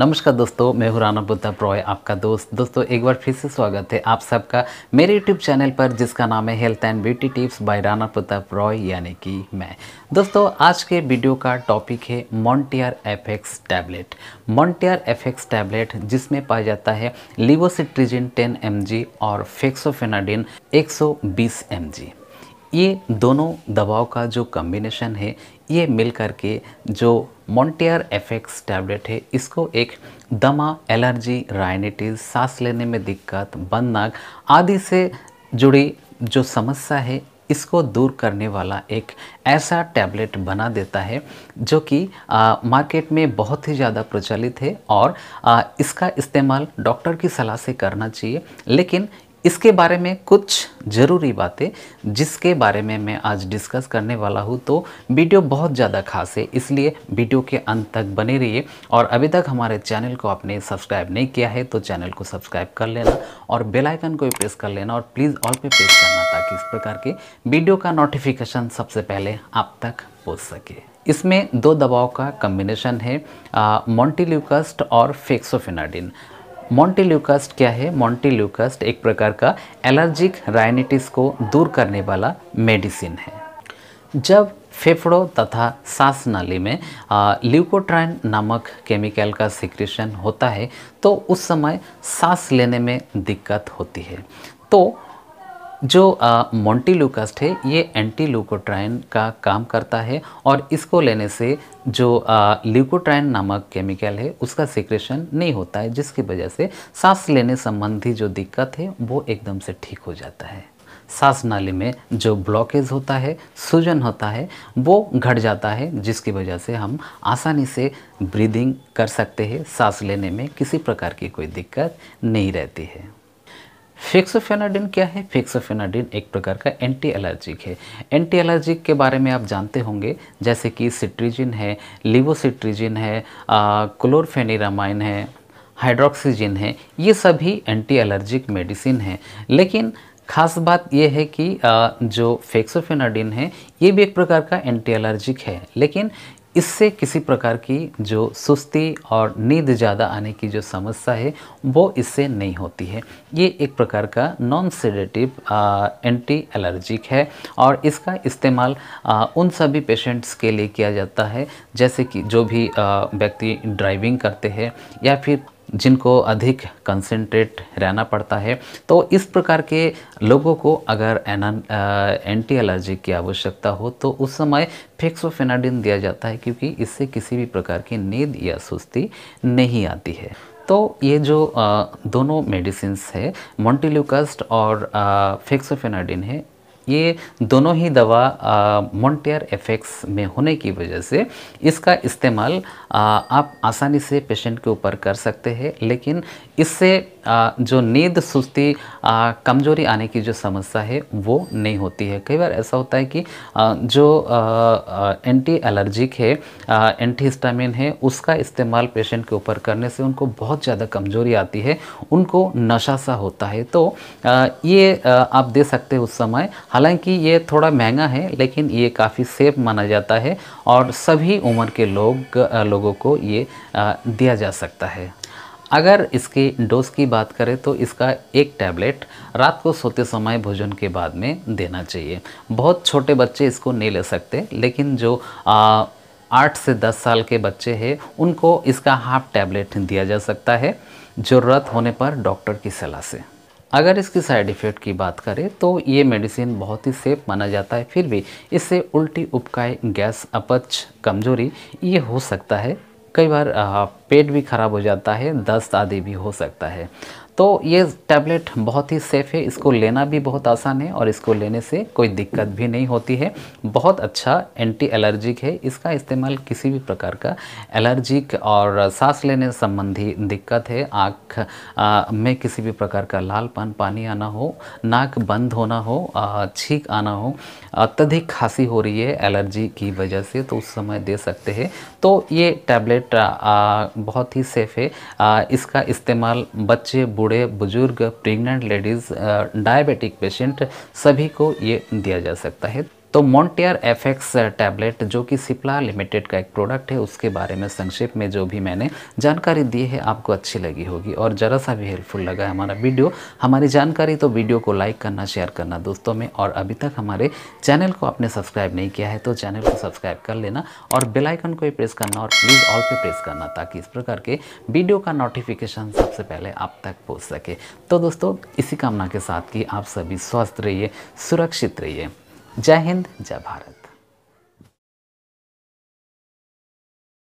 नमस्कार दोस्तों मैं हूँ राना बुद्धा प्रॉय आपका दोस्त दोस्तों एक बार फिर से स्वागत है आप सबका मेरे यूट्यूब चैनल पर जिसका नाम है health and beauty tips by Rana Buddha प्रॉय यानी कि मैं दोस्तों आज के वीडियो का टॉपिक है मॉन्टियर एफेक्स टैबलेट मॉन्टियर एफेक्स टैबलेट जिसमें पाया जाता है लिवोसिट्रिजिन टेन एम और फेक्सोफेनाडिन 120 एमजी ये दोनों दवाओं का जो कम्बिनेशन है ये मिल कर के जो मोन्टेयर एफेक्स टैबलेट है इसको एक दमा एलर्जी राइनेटिस सांस लेने में दिक्कत बंद नाक आदि से जुड़ी जो समस्या है इसको दूर करने वाला एक ऐसा टैबलेट बना देता है जो कि मार्केट में बहुत ही ज़्यादा प्रचलित है और आ, इसका इस्तेमाल डॉक्टर की सलाह से करना चाहिए लेकिन इसके बारे में कुछ ज़रूरी बातें जिसके बारे में मैं आज डिस्कस करने वाला हूँ तो वीडियो बहुत ज़्यादा खास है इसलिए वीडियो के अंत तक बने रहिए और अभी तक हमारे चैनल को आपने सब्सक्राइब नहीं किया है तो चैनल को सब्सक्राइब कर लेना और बेलाइकन को भी प्रेस कर लेना और प्लीज़ ऑल पे प्रेस करना ताकि इस प्रकार के वीडियो का नोटिफिकेशन सबसे पहले आप तक पहुँच सके इसमें दो दवाओं का कम्बिनेशन है मोन्टील्यूकस्ट और फेक्सोफिनाडिन मॉन्टील्यूकास्ट क्या है मॉन्टील्यूकास्ट एक प्रकार का एलर्जिक राइनिटिस को दूर करने वाला मेडिसिन है जब फेफड़ों तथा सांस नाली में ल्यूकोट्राइन नामक केमिकल का सिक्रेशन होता है तो उस समय सांस लेने में दिक्कत होती है तो जो मोंटी लूकस है ये एंटी ल्यूकोट्राइन का काम करता है और इसको लेने से जो ल्यूकोट्राइन नामक केमिकल है उसका सिक्रेशन नहीं होता है जिसकी वजह से सांस लेने संबंधी जो दिक्कत है वो एकदम से ठीक हो जाता है सांस नाली में जो ब्लॉकेज होता है सूजन होता है वो घट जाता है जिसकी वजह से हम आसानी से ब्रीदिंग कर सकते हैं सांस लेने में किसी प्रकार की कोई दिक्कत नहीं रहती है फिक्सफेनाडिन क्या है फिक्सफेनाडिन एक प्रकार का एंटी एलर्जिक है एंटी एलर्जिक के बारे में आप जानते होंगे जैसे कि सिट्रीजिन है लिवोसिट्रीजिन है क्लोरफेनिरामाइन है हाइड्रोक्सीजिन है ये सभी एंटी एलर्जिक मेडिसिन हैं लेकिन खास बात यह है कि जो फेक्सोफेनाडिन है ये भी एक प्रकार का एंटी एलर्जिक है लेकिन इससे किसी प्रकार की जो सुस्ती और नींद ज़्यादा आने की जो समस्या है वो इससे नहीं होती है ये एक प्रकार का नॉन सेडेटिव एंटी एलर्जिक है और इसका इस्तेमाल आ, उन सभी पेशेंट्स के लिए किया जाता है जैसे कि जो भी व्यक्ति ड्राइविंग करते हैं या फिर जिनको अधिक कंसनट्रेट रहना पड़ता है तो इस प्रकार के लोगों को अगर एंटी एलर्जी की आवश्यकता हो तो उस समय फेक्सोफेनाडिन दिया जाता है क्योंकि इससे किसी भी प्रकार की नींद या सुस्ती नहीं आती है तो ये जो आ, दोनों मेडिसिन है मोन्टिल्यूकस्ट और फेक्सोफेनाडिन है ये दोनों ही दवा मोन्टेयर इफ़ेक्ट्स में होने की वजह से इसका इस्तेमाल आप आसानी से पेशेंट के ऊपर कर सकते हैं लेकिन इससे जो नींद सुस्ती कमज़ोरी आने की जो समस्या है वो नहीं होती है कई बार ऐसा होता है कि जो एंटी एलर्जिक है एंटी हिस्टामिन है उसका इस्तेमाल पेशेंट के ऊपर करने से उनको बहुत ज़्यादा कमज़ोरी आती है उनको नशा सा होता है तो ये आप दे सकते हैं उस समय हालांकि ये थोड़ा महंगा है लेकिन ये काफ़ी सेफ माना जाता है और सभी उम्र के लोग लोगों को ये दिया जा सकता है अगर इसकी डोज की बात करें तो इसका एक टैबलेट रात को सोते समय भोजन के बाद में देना चाहिए बहुत छोटे बच्चे इसको नहीं ले सकते लेकिन जो आ, आठ से दस साल के बच्चे हैं उनको इसका हाफ टैबलेट दिया जा सकता है ज़रूरत होने पर डॉक्टर की सलाह से अगर इसकी साइड इफ़ेक्ट की बात करें तो ये मेडिसिन बहुत ही सेफ माना जाता है फिर भी इससे उल्टी उपकाय गैस अपच कमजोरी ये हो सकता है कई बार पेट भी खराब हो जाता है दस्त आदि भी हो सकता है तो ये टैबलेट बहुत ही सेफ़ है इसको लेना भी बहुत आसान है और इसको लेने से कोई दिक्कत भी नहीं होती है बहुत अच्छा एंटी एलर्जिक है इसका इस्तेमाल किसी भी प्रकार का एलर्जिक और सांस लेने संबंधी दिक्कत है आँख में किसी भी प्रकार का लालपन पानी आना हो नाक बंद होना हो छींक आना हो अत्यधिक खांसी हो रही है एलर्जी की वजह से तो उस समय दे सकते हैं तो ये टैबलेट बहुत ही सेफ़ है इसका इस्तेमाल बच्चे बूढ़े बूढ़े बुजुर्ग प्रेग्नेंट लेडीज़ डायबिटिक पेशेंट सभी को ये दिया जा सकता है तो मॉन्टेयर एफ एक्स टैबलेट जो कि सिप्ला लिमिटेड का एक प्रोडक्ट है उसके बारे में संक्षेप में जो भी मैंने जानकारी दी है आपको अच्छी लगी होगी और ज़रा सा भी हेल्पफुल लगा है हमारा वीडियो हमारी जानकारी तो वीडियो को लाइक करना शेयर करना दोस्तों में और अभी तक हमारे चैनल को आपने सब्सक्राइब नहीं किया है तो चैनल को सब्सक्राइब कर लेना और बेलाइकन को भी प्रेस करना और प्लीज़ ऑल पर प्रेस करना ताकि इस प्रकार के वीडियो का नोटिफिकेशन सबसे पहले आप तक पहुँच सके तो दोस्तों इसी कामना के साथ कि आप सभी स्वस्थ रहिए सुरक्षित रहिए जय हिंद जय भारत